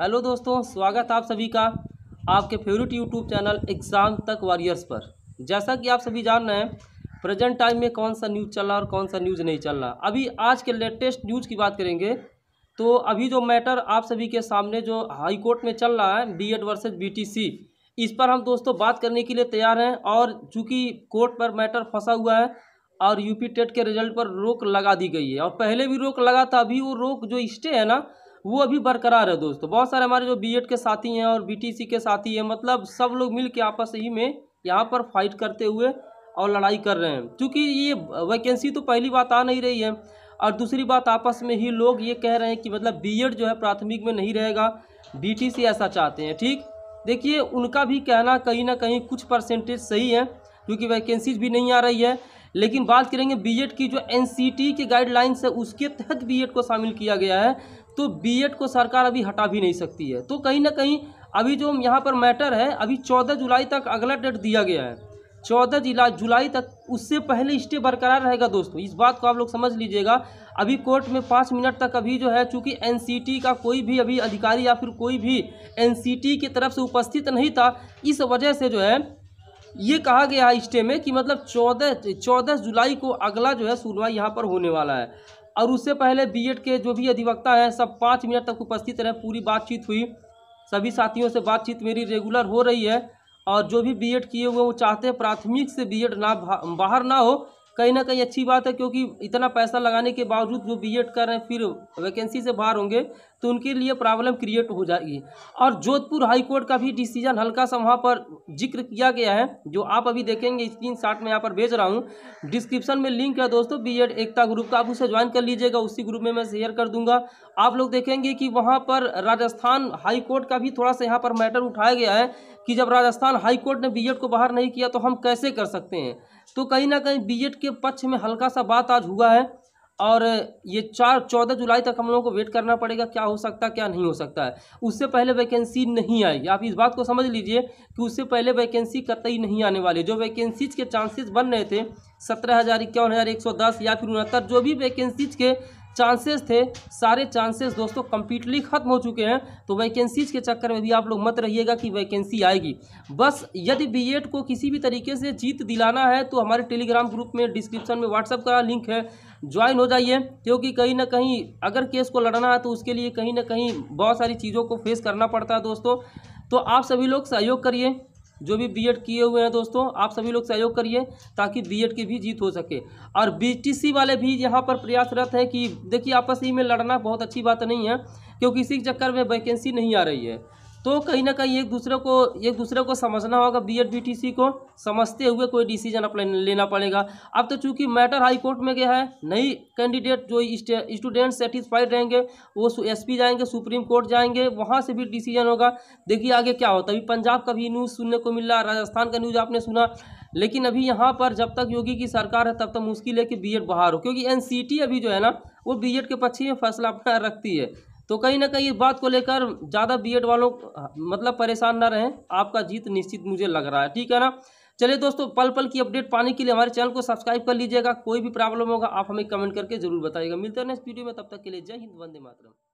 hello दोस्तों स्वागत आप सभी का आपके फेवरेट यूट्यूब चैनल एग्ज़ाम तक वॉरियर्स पर जैसा कि आप सभी जान रहे हैं प्रेजेंट टाइम में कौन सा न्यूज़ चल रहा और कौन सा न्यूज़ नहीं चल रहा अभी आज के लेटेस्ट न्यूज़ की बात करेंगे तो अभी जो मैटर आप सभी के सामने जो हाई कोर्ट में चल रहा है B Ed versus B T C इस पर हम दोस्तों बात करने के लिए तैयार हैं और चूँकि कोर्ट पर मैटर फंसा हुआ है और यूपी टेट के रिजल्ट पर रोक लगा दी गई है और पहले भी रोक लगा था अभी वो रोक जो स्टे है ना वो अभी बरकरार है दोस्तों बहुत सारे हमारे जो बीएड के साथी हैं और बीटीसी के साथी हैं मतलब सब लोग मिल के आपस ही में यहाँ पर फाइट करते हुए और लड़ाई कर रहे हैं क्योंकि ये वैकेंसी तो पहली बात आ नहीं रही है और दूसरी बात आपस में ही लोग ये कह रहे हैं कि मतलब बी जो है प्राथमिक में नहीं रहेगा बी ऐसा चाहते हैं ठीक देखिए उनका भी कहना कहीं ना कहीं कुछ परसेंटेज सही है क्योंकि वैकेंसीज भी नहीं आ रही है लेकिन बात करेंगे बीएड की जो एनसीटी के गाइडलाइंस है उसके तहत बीएड को शामिल किया गया है तो बीएड को सरकार अभी हटा भी नहीं सकती है तो कहीं ना कहीं अभी जो यहाँ पर मैटर है अभी चौदह जुलाई तक अगला डेट दिया गया है चौदह जिला जुलाई तक उससे पहले स्टे बरकरार रहेगा दोस्तों इस बात को आप लोग समझ लीजिएगा अभी कोर्ट में पाँच मिनट तक अभी जो है चूंकि एनसीटी का कोई भी अभी अधिकारी या फिर कोई भी एनसीटी की तरफ से उपस्थित नहीं था इस वजह से जो है ये कहा गया है इस्टे में कि मतलब चौदह चौदह जुलाई को अगला जो है सुनवाई यहाँ पर होने वाला है और उससे पहले बी के जो भी अधिवक्ता हैं सब पाँच मिनट तक उपस्थित रहे पूरी बातचीत हुई सभी साथियों से बातचीत मेरी रेगुलर हो रही है और जो भी बीएड किए हुए वो चाहते हैं प्राथमिक से बीएड ना बाहर ना हो कहीं ना कहीं अच्छी बात है क्योंकि इतना पैसा लगाने के बावजूद जो बीएड कर रहे हैं फिर वैकेंसी से बाहर होंगे तो उनके लिए प्रॉब्लम क्रिएट हो जाएगी और जोधपुर हाईकोर्ट का भी डिसीजन हल्का सा वहाँ पर जिक्र किया गया है जो आप अभी देखेंगे स्क्रीन शॉट में यहाँ पर भेज रहा हूँ डिस्क्रिप्शन में लिंक है दोस्तों बी एकता ग्रुप का आप उसे ज्वाइन कर लीजिएगा उसी ग्रुप में मैं शेयर कर दूंगा आप लोग देखेंगे कि वहाँ पर राजस्थान हाईकोर्ट का भी थोड़ा सा यहाँ पर मैटर उठाया गया है कि जब राजस्थान हाईकोर्ट ने बी को बाहर नहीं किया तो हम कैसे कर सकते हैं तो कहीं ना कहीं बी के पक्ष में हल्का सा बात आज हुआ है और ये चार चौदह जुलाई तक हम लोगों को वेट करना पड़ेगा क्या हो सकता है क्या नहीं हो सकता है उससे पहले वैकेंसी नहीं आएगी आप इस बात को समझ लीजिए कि उससे पहले वैकेंसी कतई नहीं आने वाली जो वैकेंसीज के चांसेस बन रहे थे सत्रह हज़ार इक्यावन हज़ार एक सौ दस या फिर उनहत्तर जो भी वैकेंसीज के चांसेस थे सारे चांसेस दोस्तों कम्प्लीटली ख़त्म हो चुके हैं तो वैकेंसीज के चक्कर में भी आप लोग मत रहिएगा कि वैकेंसी आएगी बस यदि बी को किसी भी तरीके से जीत दिलाना है तो हमारे टेलीग्राम ग्रुप में डिस्क्रिप्शन में व्हाट्सअप का लिंक है ज्वाइन हो जाइए क्योंकि कहीं ना कहीं अगर केस को लड़ना है तो उसके लिए कहीं ना कहीं बहुत सारी चीज़ों को फेस करना पड़ता है दोस्तों तो आप सभी लोग सहयोग करिए जो भी बीएड किए हुए हैं दोस्तों आप सभी लोग सहयोग करिए ताकि बीएड की भी जीत हो सके और बीटीसी वाले भी यहाँ पर प्रयासरत है कि देखिए आपस ही में लड़ना बहुत अच्छी बात नहीं है क्योंकि इसी चक्कर में वैकेंसी नहीं आ रही है तो कहीं ना कहीं एक दूसरे को एक दूसरे को समझना होगा बी एड बी को समझते हुए कोई डिसीजन अपने लेना पड़ेगा अब तो चूंकि मैटर हाई कोर्ट में गया है नई कैंडिडेट जो स्टूडेंट सेटिस्फाइड रहेंगे वो एसपी जाएंगे सुप्रीम कोर्ट जाएंगे वहाँ से भी डिसीजन होगा देखिए आगे क्या होता है अभी पंजाब का भी न्यूज़ सुनने को मिल रहा राजस्थान का न्यूज़ आपने सुना लेकिन अभी यहाँ पर जब तक योगी की सरकार है तब तक मुश्किल है कि बी बाहर हो क्योंकि एन अभी जो है ना वो बी के पक्ष में फैसला अपना रखती है तो कहीं ना कहीं इस बात को लेकर ज़्यादा बीएड वालों मतलब परेशान ना रहें आपका जीत निश्चित मुझे लग रहा है ठीक है ना चलिए दोस्तों पल पल की अपडेट पाने के लिए हमारे चैनल को सब्सक्राइब कर लीजिएगा कोई भी प्रॉब्लम होगा आप हमें कमेंट करके जरूर बताइएगा मिलते हैं नेक्स्ट वीडियो में तब तक के लिए जय हिंद वंदे मातरम